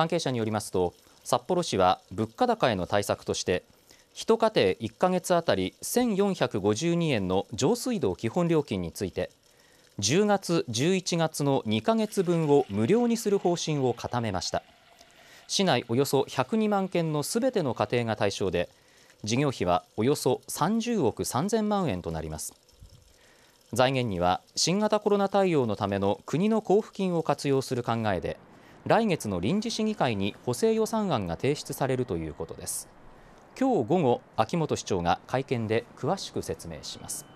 関係者によりますと札幌市は物価高への対策として1家庭1ヶ月あたり1452円の上水道基本料金について10月、11月の2ヶ月分を無料にする方針を固めました市内およそ102万件のすべての家庭が対象で事業費はおよそ30億3000万円となります財源には新型コロナ対応のための国の交付金を活用する考えで来月の臨時市議会に補正予算案が提出されるということです今日午後秋元市長が会見で詳しく説明します